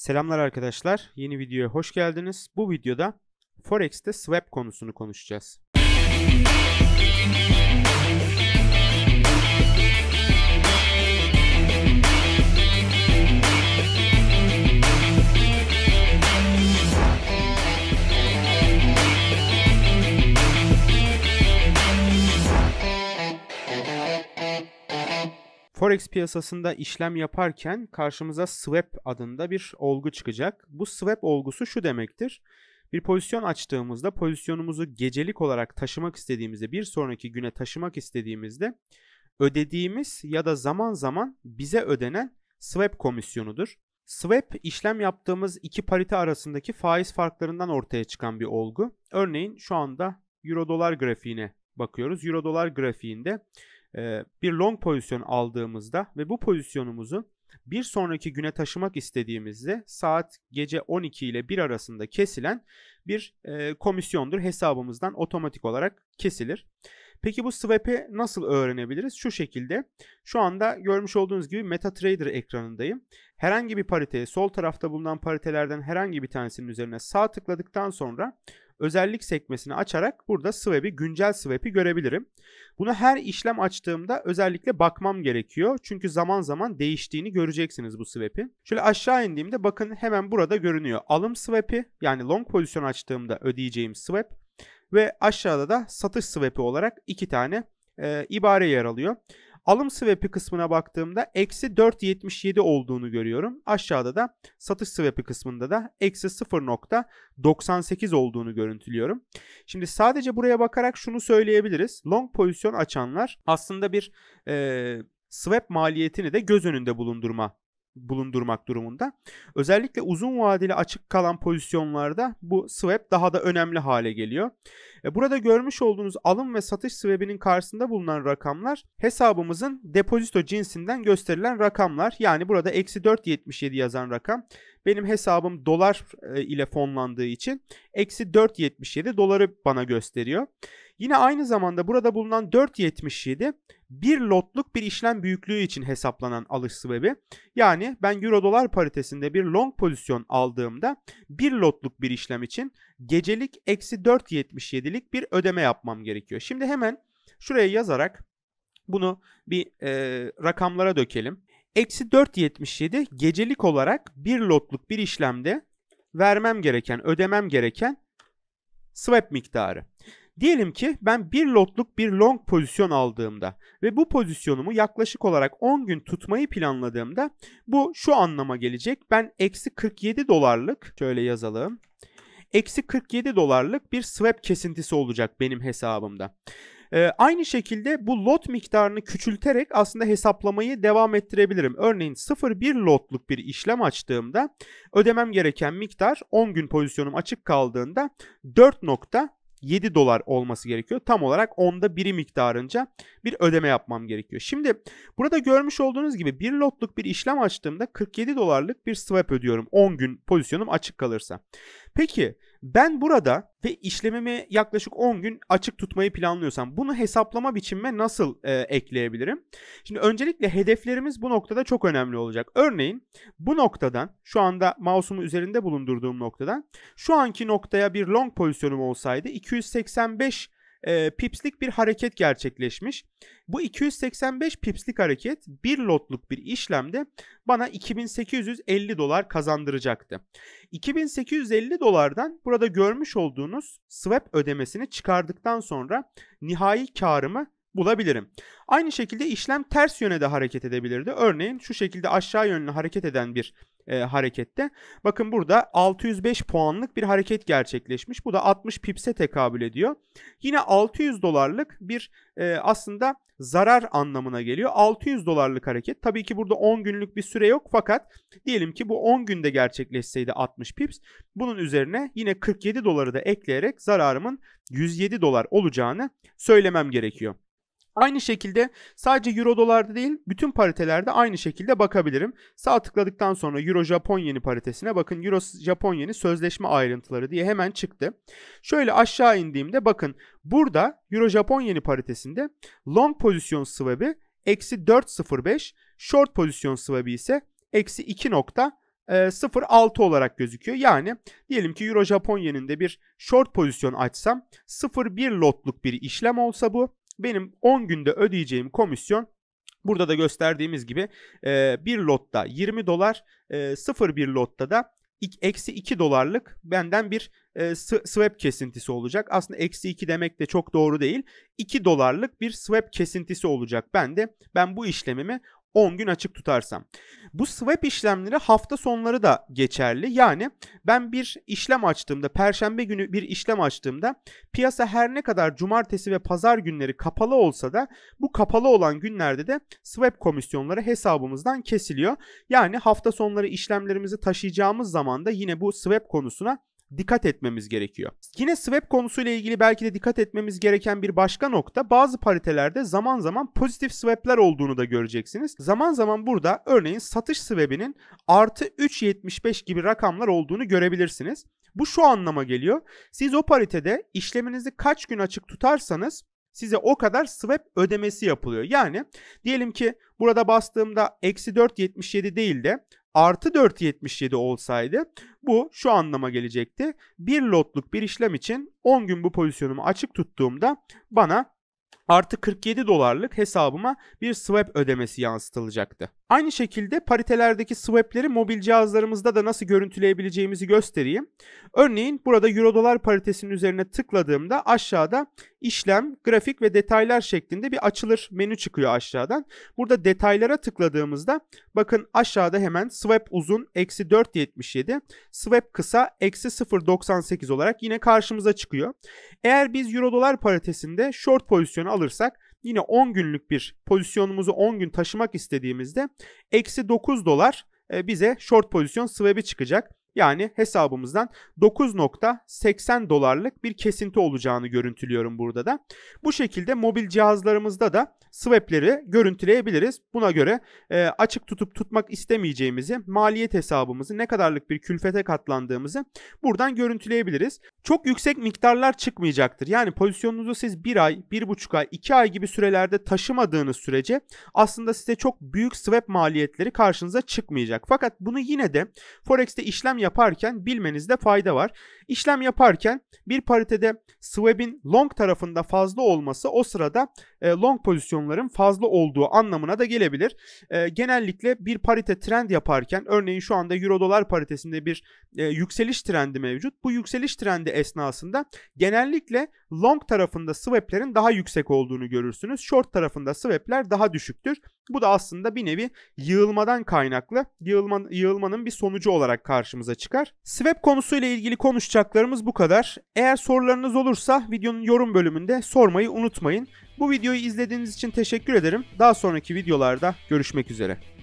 Selamlar arkadaşlar. Yeni videoya hoş geldiniz. Bu videoda Forex'te swap konusunu konuşacağız. Forex piyasasında işlem yaparken karşımıza swap adında bir olgu çıkacak. Bu swap olgusu şu demektir. Bir pozisyon açtığımızda pozisyonumuzu gecelik olarak taşımak istediğimizde bir sonraki güne taşımak istediğimizde ödediğimiz ya da zaman zaman bize ödenen swap komisyonudur. Swap işlem yaptığımız iki parite arasındaki faiz farklarından ortaya çıkan bir olgu. Örneğin şu anda euro dolar grafiğine bakıyoruz. Euro dolar grafiğinde e, bir long pozisyon aldığımızda ve bu pozisyonumuzu bir sonraki güne taşımak istediğimizde saat gece 12 ile 1 arasında kesilen bir e, komisyondur. Hesabımızdan otomatik olarak kesilir. Peki bu swap'i nasıl öğrenebiliriz? Şu şekilde. Şu anda görmüş olduğunuz gibi MetaTrader ekranındayım. Herhangi bir pariteye, sol tarafta bulunan paritelerden herhangi bir tanesinin üzerine sağ tıkladıktan sonra özellik sekmesini açarak burada swap'i, güncel swap'i görebilirim. Bunu her işlem açtığımda özellikle bakmam gerekiyor. Çünkü zaman zaman değiştiğini göreceksiniz bu swap'in. Şöyle aşağı indiğimde bakın hemen burada görünüyor. Alım swap'i yani long pozisyon açtığımda ödeyeceğim swap ve aşağıda da satış swap'i olarak iki tane e, ibare yer alıyor. Alım swap'i kısmına baktığımda eksi 4.77 olduğunu görüyorum. Aşağıda da satış swap'i kısmında da eksi 0.98 olduğunu görüntülüyorum. Şimdi sadece buraya bakarak şunu söyleyebiliriz. Long pozisyon açanlar aslında bir e, swap maliyetini de göz önünde bulundurma bulundurmak durumunda. Özellikle uzun vadeli açık kalan pozisyonlarda bu swap daha da önemli hale geliyor. E, burada görmüş olduğunuz alım ve satış swap'inin karşısında bulunan rakamlar hesabımızın depozito cinsinden gösterilen rakamlar. Yani burada eksi 4.77 yazan rakam benim hesabım dolar e, ile fonlandığı için eksi 4.77 doları bana gösteriyor. Yine aynı zamanda burada bulunan 4.77 bir lotluk bir işlem büyüklüğü için hesaplanan alış sebebi. Yani ben euro dolar paritesinde bir long pozisyon aldığımda bir lotluk bir işlem için gecelik eksi 4.77'lik bir ödeme yapmam gerekiyor. Şimdi hemen şuraya yazarak bunu bir e, rakamlara dökelim. Eksi 4.77 gecelik olarak bir lotluk bir işlemde vermem gereken, ödemem gereken swap miktarı. Diyelim ki ben bir lotluk bir long pozisyon aldığımda ve bu pozisyonumu yaklaşık olarak 10 gün tutmayı planladığımda bu şu anlama gelecek. Ben eksi 47 dolarlık şöyle yazalım. Eksi 47 dolarlık bir swap kesintisi olacak benim hesabımda. E, aynı şekilde bu lot miktarını küçülterek aslında hesaplamayı devam ettirebilirim. Örneğin 0.1 lotluk bir işlem açtığımda ödemem gereken miktar 10 gün pozisyonum açık kaldığında 4 nokta 7 dolar olması gerekiyor. Tam olarak onda biri miktarınca bir ödeme yapmam gerekiyor. Şimdi burada görmüş olduğunuz gibi bir lotluk bir işlem açtığımda 47 dolarlık bir swap ödüyorum 10 gün pozisyonum açık kalırsa. Peki ben burada ve işlemimi yaklaşık 10 gün açık tutmayı planlıyorsam bunu hesaplama biçimime nasıl e, ekleyebilirim? Şimdi öncelikle hedeflerimiz bu noktada çok önemli olacak. Örneğin bu noktadan şu anda mouse'umu üzerinde bulundurduğum noktadan şu anki noktaya bir long pozisyonum olsaydı 285 e, pipslik bir hareket gerçekleşmiş. Bu 285 pipslik hareket bir lotluk bir işlemde bana 2850 dolar kazandıracaktı. 2850 dolardan burada görmüş olduğunuz swap ödemesini çıkardıktan sonra nihai karımı bulabilirim. Aynı şekilde işlem ters yöne de hareket edebilirdi. Örneğin şu şekilde aşağı yönlü hareket eden bir e, harekette. Bakın burada 605 puanlık bir hareket gerçekleşmiş. Bu da 60 pipse tekabül ediyor. Yine 600 dolarlık bir e, aslında zarar anlamına geliyor. 600 dolarlık hareket. Tabii ki burada 10 günlük bir süre yok fakat diyelim ki bu 10 günde gerçekleşseydi 60 pips bunun üzerine yine 47 doları da ekleyerek zararımın 107 dolar olacağını söylemem gerekiyor. Aynı şekilde sadece euro dolarda değil bütün paritelerde aynı şekilde bakabilirim. Sağ tıkladıktan sonra euro Japon yeni paritesine bakın euro Japon yeni sözleşme ayrıntıları diye hemen çıktı. Şöyle aşağı indiğimde bakın burada euro Japon yeni paritesinde long pozisyon swap'i eksi 4.05 short pozisyon swap'i ise eksi 2. 0.6 e, olarak gözüküyor. Yani diyelim ki Euro Japon yeninde bir short pozisyon açsam 0.1 lotluk bir işlem olsa bu benim 10 günde ödeyeceğim komisyon burada da gösterdiğimiz gibi e, bir lotta 20 dolar, e, 0,1 lotta da eksi 2 dolarlık benden bir e, swap kesintisi olacak. Aslında eksi 2 demek de çok doğru değil. 2 dolarlık bir swap kesintisi olacak bende. Ben bu işlemimi 10 gün açık tutarsam. Bu swap işlemleri hafta sonları da geçerli. Yani ben bir işlem açtığımda, perşembe günü bir işlem açtığımda piyasa her ne kadar cumartesi ve pazar günleri kapalı olsa da bu kapalı olan günlerde de swap komisyonları hesabımızdan kesiliyor. Yani hafta sonları işlemlerimizi taşıyacağımız zaman da yine bu swap konusuna dikkat etmemiz gerekiyor. Yine swap konusuyla ilgili belki de dikkat etmemiz gereken bir başka nokta bazı paritelerde zaman zaman pozitif swap'ler olduğunu da göreceksiniz. Zaman zaman burada örneğin satış swap'inin artı 3.75 gibi rakamlar olduğunu görebilirsiniz. Bu şu anlama geliyor. Siz o paritede işleminizi kaç gün açık tutarsanız size o kadar swap ödemesi yapılıyor. Yani diyelim ki burada bastığımda eksi 4.77 değil de artı 4.77 olsaydı bu şu anlama gelecekti. Bir lotluk bir işlem için 10 gün bu pozisyonumu açık tuttuğumda bana artı 47 dolarlık hesabıma bir swap ödemesi yansıtılacaktı. Aynı şekilde paritelerdeki swapleri mobil cihazlarımızda da nasıl görüntüleyebileceğimizi göstereyim. Örneğin burada euro dolar paritesinin üzerine tıkladığımda aşağıda işlem, grafik ve detaylar şeklinde bir açılır menü çıkıyor aşağıdan. Burada detaylara tıkladığımızda bakın aşağıda hemen swap uzun eksi 4.77, swap kısa eksi 0.98 olarak yine karşımıza çıkıyor. Eğer biz euro dolar paritesinde short pozisyonu alırsak yine 10 günlük bir pozisyonumuzu 10 gün taşımak istediğimizde eksi 9 dolar e, bize short pozisyon swap'i çıkacak. Yani hesabımızdan 9.80 dolarlık bir kesinti olacağını görüntülüyorum burada da. Bu şekilde mobil cihazlarımızda da swap'leri görüntüleyebiliriz. Buna göre e, açık tutup tutmak istemeyeceğimizi, maliyet hesabımızı, ne kadarlık bir külfete katlandığımızı buradan görüntüleyebiliriz. Çok yüksek miktarlar çıkmayacaktır. Yani pozisyonunuzu siz 1 ay, 1,5 ay, 2 ay gibi sürelerde taşımadığınız sürece aslında size çok büyük swap maliyetleri karşınıza çıkmayacak. Fakat bunu yine de Forex'te işlem yaparken bilmenizde fayda var. İşlem yaparken bir paritede swap'in long tarafında fazla olması o sırada e, long pozisyonların fazla olduğu anlamına da gelebilir. E, genellikle bir parite trend yaparken örneğin şu anda euro dolar paritesinde bir e, yükseliş trendi mevcut. Bu yükseliş trendi esnasında genellikle long tarafında swap'lerin daha yüksek olduğunu görürsünüz. Short tarafında swap'ler daha düşüktür. Bu da aslında bir nevi yığılmadan kaynaklı, yığılman, yığılmanın bir sonucu olarak karşımıza karşınıza çıkar. Swap konusuyla ilgili konuşacaklarımız bu kadar. Eğer sorularınız olursa videonun yorum bölümünde sormayı unutmayın. Bu videoyu izlediğiniz için teşekkür ederim. Daha sonraki videolarda görüşmek üzere.